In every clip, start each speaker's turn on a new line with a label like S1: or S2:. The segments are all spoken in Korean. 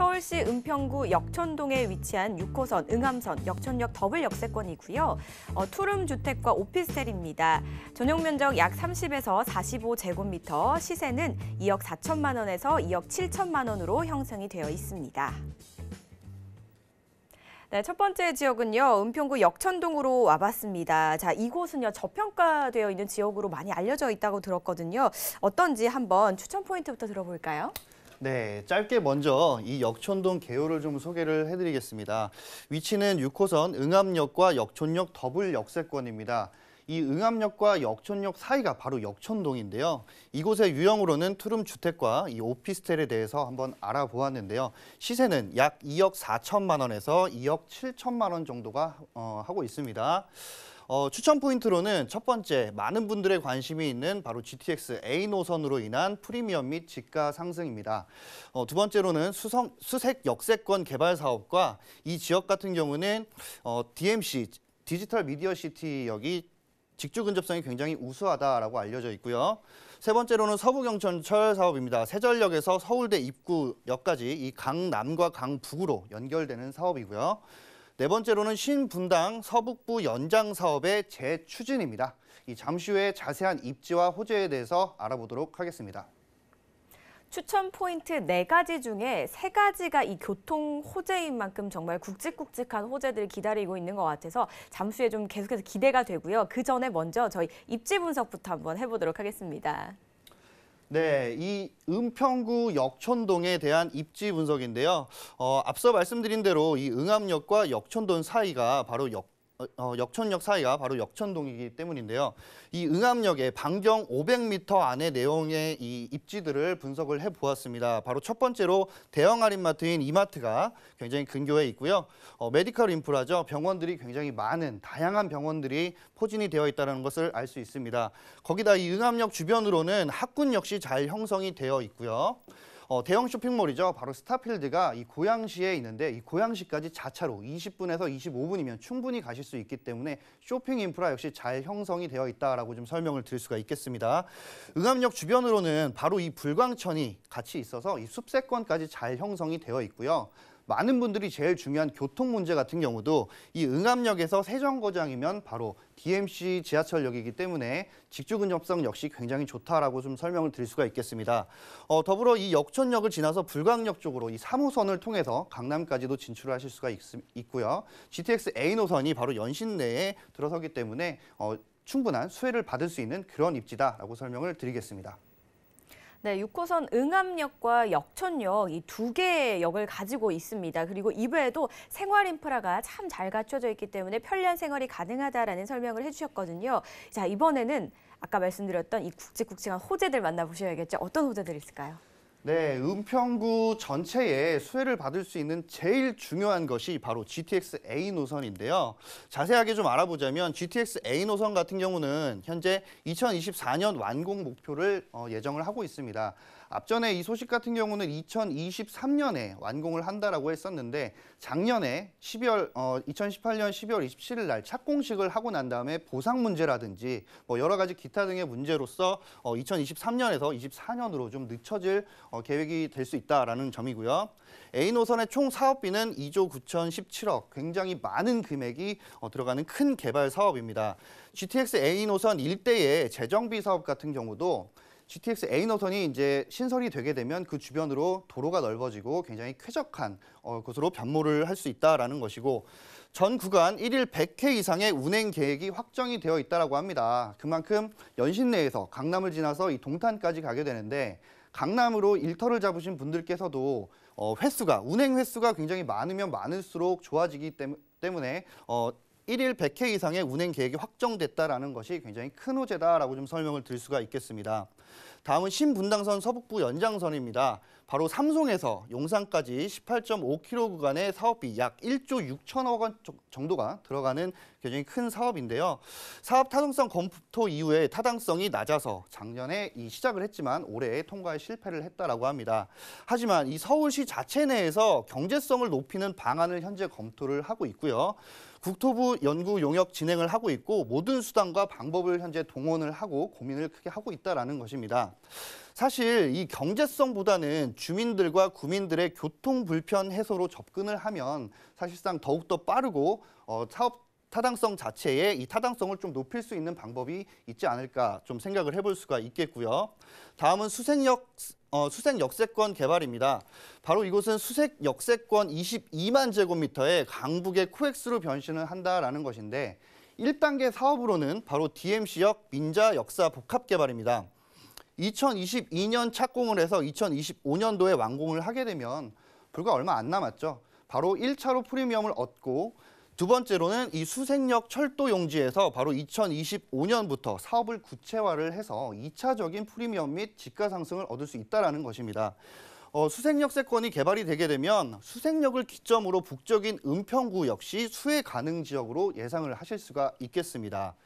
S1: 서울시 은평구 역천동에 위치한 6호선 응암선 역천역 더블 역세권이고요. 어, 투룸 주택과 오피스텔입니다. 전용 면적 약 30에서 45제곱미터, 시세는 2억 4천만 원에서 2억 7천만 원으로 형성이 되어 있습니다. 네, 첫 번째 지역은요. 은평구 역천동으로 와봤습니다. 자, 이곳은요. 저평가되어 있는 지역으로 많이 알려져 있다고 들었거든요. 어떤지 한번 추천 포인트부터 들어볼까요?
S2: 네, 짧게 먼저 이 역촌동 개요를 좀 소개를 해드리겠습니다. 위치는 6호선 응암역과 역촌역 더블 역세권입니다. 이 응암역과 역촌역 사이가 바로 역촌동인데요. 이곳의 유형으로는 투룸 주택과 이 오피스텔에 대해서 한번 알아보았는데요. 시세는 약 2억 4천만 원에서 2억 7천만 원 정도가 어, 하고 있습니다. 어, 추천 포인트로는 첫 번째 많은 분들의 관심이 있는 바로 GTX A 노선으로 인한 프리미엄 및 지가 상승입니다. 어, 두 번째로는 수성, 수색 역세권 개발 사업과 이 지역 같은 경우는 어, DMC 디지털 미디어 시티역이 직주 근접성이 굉장히 우수하다라고 알려져 있고요. 세 번째로는 서부경천철 사업입니다. 세전역에서 서울대 입구역까지 이 강남과 강북으로 연결되는 사업이고요. 네 번째로는 신분당 서북부 연장 사업의 재추진입니다. 이 잠시 후에 자세한 입지와 호재에 대해서 알아보도록 하겠습니다.
S1: 추천 포인트 네가지 중에 세가지가이 교통 호재인 만큼 정말 굵직굵직한 호재들 기다리고 있는 것 같아서 잠시 에좀 계속해서 기대가 되고요. 그 전에 먼저 저희 입지 분석부터 한번 해보도록 하겠습니다.
S2: 네, 이 은평구 역촌동에 대한 입지 분석인데요. 어, 앞서 말씀드린 대로 이 응암역과 역촌동 사이가 바로 역 어, 어 역촌역 사이가 바로 역천동이기 때문인데요. 이 응암역의 반경 500m 안에 내용의 이 입지들을 분석을 해보았습니다. 바로 첫 번째로 대형 할인마트인 이마트가 굉장히 근교에 있고요. 어, 메디컬 인프라죠. 병원들이 굉장히 많은 다양한 병원들이 포진이 되어 있다는 것을 알 수 있습니다. 거기다 이 응암역 주변으로는 학군 역시 잘 형성이 되어 있고요. 어, 대형 쇼핑몰이죠. 바로 스타필드가 이 고양시에 있는데 이 고양시까지 자차로 20분에서 25분이면 충분히 가실 수 있기 때문에 쇼핑 인프라 역시 잘 형성이 되어 있다라고 좀 설명을 드릴 수가 있겠습니다. 응암역 주변으로는 바로 이 불광천이 같이 있어서 이 숲세권까지 잘 형성이 되어 있고요. 많은 분들이 제일 중요한 교통 문제 같은 경우도 이 응암역에서 세정거장이면 바로 DMC 지하철역이기 때문에 직주 근접성 역시 굉장히 좋다라고 좀 설명을 드릴 수가 있겠습니다. 어, 더불어 이 역촌역을 지나서 불광역 쪽으로 이 3호선을 통해서 강남까지도 진출하실 수가 있, 고요 GTX A 노선이 바로 연신 내에 들어서기 때문에 어, 충분한 수혜를 받을 수 있는 그런 입지다라고 설명을 드리겠습니다.
S1: 네, 6호선 응암역과 역촌역 이 두 개의 역을 가지고 있습니다. 그리고 이외에도 생활 인프라가 참 잘 갖춰져 있기 때문에 편리한 생활이 가능하다라는 설명을 해주셨거든요. 자, 이번에는 아까 말씀드렸던 이국제국제한 호재들 만나보셔야겠죠. 어떤 호재들 있을까요?
S2: 네, 은평구 전체에 수혜를 받을 수 있는 제일 중요한 것이 바로 GTX A 노선인데요. 자세하게 좀 알아보자면 GTX A 노선 같은 경우는 현재 2024년 완공 목표를 어, 예정을 하고 있습니다. 앞전에 이 소식 같은 경우는 2023년에 완공을 한다라고 했었는데 작년에 12월 어, 2018년 12월 27일 날 착공식을 하고 난 다음에 보상 문제라든지 뭐 여러 가지 기타 등의 문제로서 어, 2023년에서 24년으로 좀 늦춰질 어, 계획이 될 수 있다라는 점이고요. A 노선의 총 사업비는 2조 9,017억, 굉장히 많은 금액이 어, 들어가는 큰 개발 사업입니다. GTX A 노선 일대의 재정비 사업 같은 경우도 GTX A 노선이 이제 신설이 되게 되면 그 주변으로 도로가 넓어지고 굉장히 쾌적한 어, 곳으로 변모를 할 수 있다라는 것이고 전 구간 1일 100회 이상의 운행 계획이 확정이 되어 있다고 합니다. 그만큼 연신 내에서 강남을 지나서 이 동탄까지 가게 되는데 강남으로 일터를 잡으신 분들께서도 어, 횟수가 운행 횟수가 굉장히 많으면 많을수록 좋아지기 때문에 어, 1일 100회 이상의 운행 계획이 확정됐다라는 것이 굉장히 큰 호재다라고 좀 설명을 드릴 수가 있겠습니다. 다음은 신분당선 서북부 연장선입니다. 바로 삼송에서 용산까지 18.5km 구간의 사업비 약 1조 6천억 원 정도가 들어가는 굉장히 큰 사업인데요. 사업 타당성 검토 이후에 타당성이 낮아서 작년에 이 시작을 했지만 올해 통과에 실패를 했다라고 합니다. 하지만 이 서울시 자체 내에서 경제성을 높이는 방안을 현재 검토를 하고 있고요. 국토부 연구 용역 진행을 하고 있고 모든 수단과 방법을 현재 동원을 하고 고민을 크게 하고 있다라는 것입니다. 사실 이 경제성보다는 주민들과 구민들의 교통 불편 해소로 접근을 하면 사실상 더욱더 빠르고 어, 사업 타당성 자체에 이 타당성을 좀 높일 수 있는 방법이 있지 않을까 좀 생각을 해볼 수가 있겠고요. 다음은 수색역 어, 수색 역세권 개발입니다. 바로 이곳은 수색 역세권 22만 제곱미터의 강북의 코엑스로 변신을 한다라는 것인데 1단계 사업으로는 바로 DMC역 민자 역사 복합 개발입니다. 2022년 착공을 해서 2025년도에 완공을 하게 되면 불과 얼마 안 남았죠. 바로 1차로 프리미엄을 얻고 두 번째로는 이 수색역 철도 용지에서 바로 2025년부터 사업을 구체화를 해서 2차적인 프리미엄 및 지가 상승을 얻을 수 있다는 것입니다. 어, 수색역세권이 개발이 되게 되면 수색역을 기점으로 북적인 은평구 역시 수해 가능 지역으로 예상을 하실 수가 있겠습니다.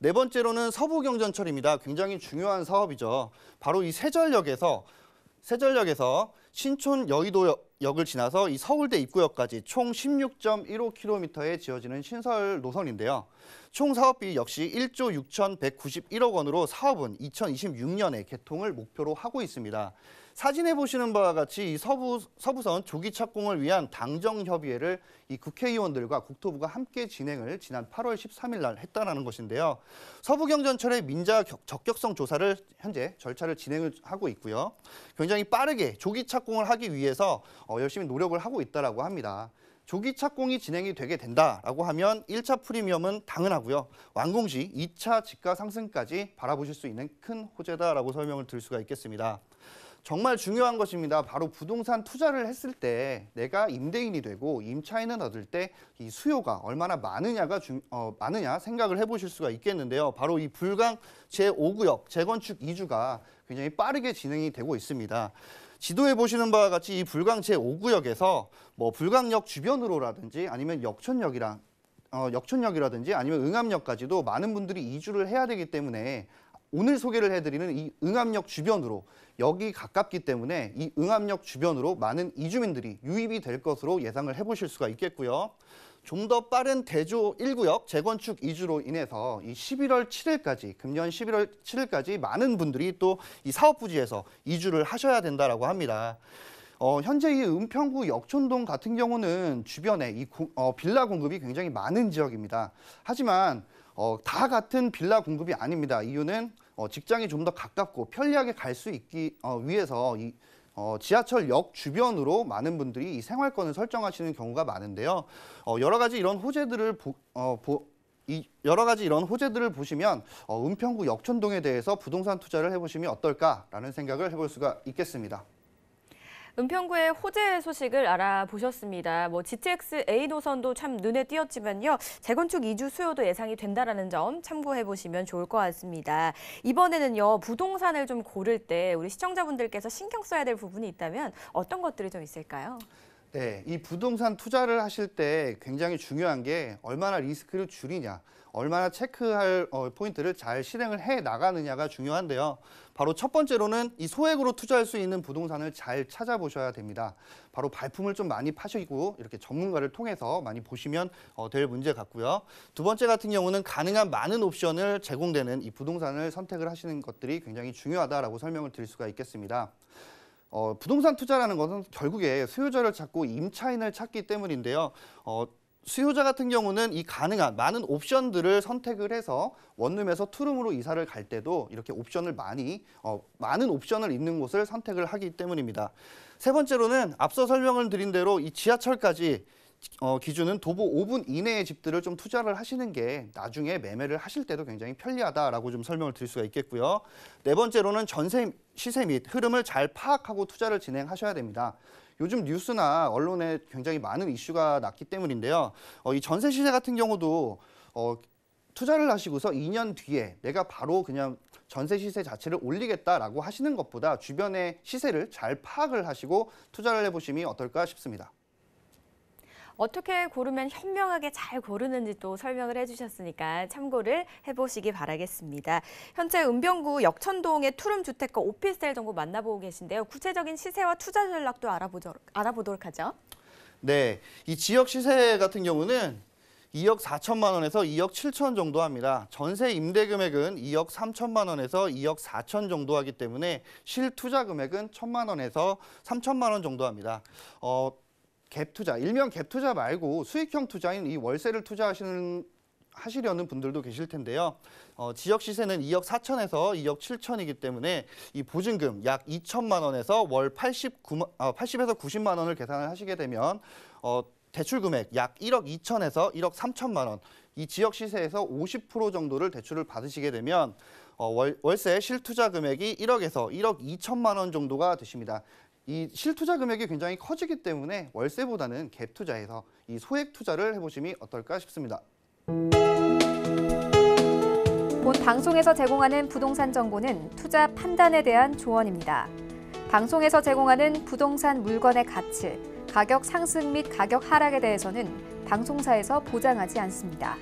S2: 네 번째로는 서부경전철입니다. 굉장히 중요한 사업이죠. 바로 이 세절역에서 세절역에서 신촌 여의도역을 지나서 이 서울대 입구역까지 총 16.15km에 지어지는 신설 노선인데요. 총 사업비 역시 1조 6,191억 원으로 사업은 2026년에 개통을 목표로 하고 있습니다. 사진에 보시는 바와 같이 이 서부, 서부선 조기 착공을 위한 당정 협의회를 이 국회의원들과 국토부가 함께 진행을 지난 8월 13일 날했다는 것인데요. 서부경전철의 민자 적격성 조사를 현재 절차를 진행을 하고 있고요. 굉장히 빠르게 조기 착공을 하기 위해서 어, 열심히 노력을 하고 있다고 합니다. 조기 착공이 진행이 되게 된다라고 하면 1차 프리미엄은 당연하고요. 완공 시 2차 집가 상승까지 바라보실 수 있는 큰 호재다라고 설명을 드릴 수가 있겠습니다. 정말 중요한 것입니다. 바로 부동산 투자를 했을 때 내가 임대인이 되고 임차인을 얻을 때 이 수요가 얼마나 많으냐가 중, 어, 많으냐 생각을 해보실 수가 있겠는데요. 바로 이불광 제5구역 재건축 2주가 굉장히 빠르게 진행이 되고 있습니다. 지도에 보시는 바와 같이 이 불광 제5구역에서 뭐 불광역 주변으로라든지 아니면 역촌역이랑 어, 역촌역이라든지 아니면 응암역까지도 많은 분들이 이주를 해야 되기 때문에 오늘 소개를 해드리는 이 응암역 주변으로 여기 가깝기 때문에 이 응암역 주변으로 많은 이주민들이 유입이 될 것으로 예상을 해보실 수가 있겠고요. 좀 더 빠른 대조 1구역 재건축 이주로 인해서 이 11월 7일까지 금년 11월 7일까지 많은 분들이 또 이 사업 부지에서 이주를 하셔야 된다라고 합니다. 어, 현재 이 은평구 역촌동 같은 경우는 주변에 이 고, 어, 빌라 공급이 굉장히 많은 지역입니다. 하지만 어, 다 같은 빌라 공급이 아닙니다. 이유는 어, 직장이 좀 더 가깝고 편리하게 갈 수 있기 어, 위해서 이, 어, 지하철역 주변으로 많은 분들이 이 생활권을 설정하시는 경우가 많은데요. 어, 여러 가지 이런 호재들을 보, 어, 보, 이 여러 가지 이런 호재들을 보시면 어, 은평구 역촌동에 대해서 부동산 투자를 해보시면 어떨까라는 생각을 해볼 수가 있겠습니다.
S1: 은평구의 호재 소식을 알아보셨습니다. 뭐 GTX A 노선도 참 눈에 띄었지만요. 재건축 이주 수요도 예상이 된다라는 점 참고해 보시면 좋을 것 같습니다. 이번에는요. 부동산을 좀 고를 때 우리 시청자분들께서 신경 써야 될 부분이 있다면 어떤 것들이 좀 있을까요?
S2: 네, 이 부동산 투자를 하실 때 굉장히 중요한 게 얼마나 리스크를 줄이냐. 얼마나 체크할 어, 포인트를 잘 실행을 해 나가느냐가 중요한데요. 바로 첫 번째로는 이 소액으로 투자할 수 있는 부동산을 잘 찾아보셔야 됩니다. 바로 발품을 좀 많이 파시고 이렇게 전문가를 통해서 많이 보시면 어, 될 문제 같고요. 두 번째 같은 경우는 가능한 많은 옵션을 제공되는 이 부동산을 선택을 하시는 것들이 굉장히 중요하다라고 설명을 드릴 수가 있겠습니다. 어, 부동산 투자라는 것은 결국에 수요자를 찾고 임차인을 찾기 때문인데요. 어, 수요자 같은 경우는 이 가능한 많은 옵션들을 선택을 해서 원룸에서 투룸으로 이사를 갈 때도 이렇게 옵션을 많이 어, 많은 옵션을 있는 곳을 선택을 하기 때문입니다. 세 번째로는 앞서 설명을 드린 대로 이 지하철까지 어, 기준은 도보 5분 이내의 집들을 좀 투자를 하시는 게 나중에 매매를 하실 때도 굉장히 편리하다라고 좀 설명을 드릴 수가 있겠고요. 네 번째로는 전세 시세 및 흐름을 잘 파악하고 투자를 진행하셔야 됩니다. 요즘 뉴스나 언론에 굉장히 많은 이슈가 났기 때문인데요. 어, 이 전세 시세 같은 경우도 어, 투자를 하시고서 2년 뒤에 내가 바로 그냥 전세 시세 자체를 올리겠다라고 하시는 것보다 주변의 시세를 잘 파악을 하시고 투자를 해보시면 어떨까 싶습니다.
S1: 어떻게 고르면 현명하게 잘 고르는지 또 설명을 해주셨으니까 참고를 해보시기 바라겠습니다. 현재 은평구 역천동의 투룸 주택과 오피스텔 정보 만나보고 계신데요. 구체적인 시세와 투자 전략도 알아보죠, 알아보도록 하죠.
S2: 네, 이 지역 시세 같은 경우는 2억 4천만 원에서 2억 7천 정도 합니다. 전세 임대 금액은 2억 3천만 원에서 2억 4천 정도 하기 때문에 실투자 금액은 1천만 원에서 3천만 원 정도 합니다. 어, 갭 투자, 일명 갭 투자 말고 수익형 투자인 이 월세를 투자하시는 하시려는 분들도 계실 텐데요. 어, 지역 시세는 2억 4천에서 2억 7천이기 때문에 이 보증금 약 2천만 원에서 월 89만, 어, 80에서 90만 원을 계산을 하시게 되면 어, 대출 금액 약 1억 2천에서 1억 3천만 원. 이 지역 시세에서 50% 정도를 대출을 받으시게 되면 어, 월, 월세 실투자 금액이 1억에서 1억 2천만 원 정도가 되십니다. 이 실투자 금액이 굉장히 커지기 때문에 월세보다는 갭 투자에서 이 소액 투자를 해보시면 어떨까 싶습니다.
S1: 본 방송에서 제공하는 부동산 정보는 투자 판단에 대한 조언입니다. 방송에서 제공하는 부동산 물건의 가치, 가격 상승 및 가격 하락에 대해서는 방송사에서 보장하지 않습니다.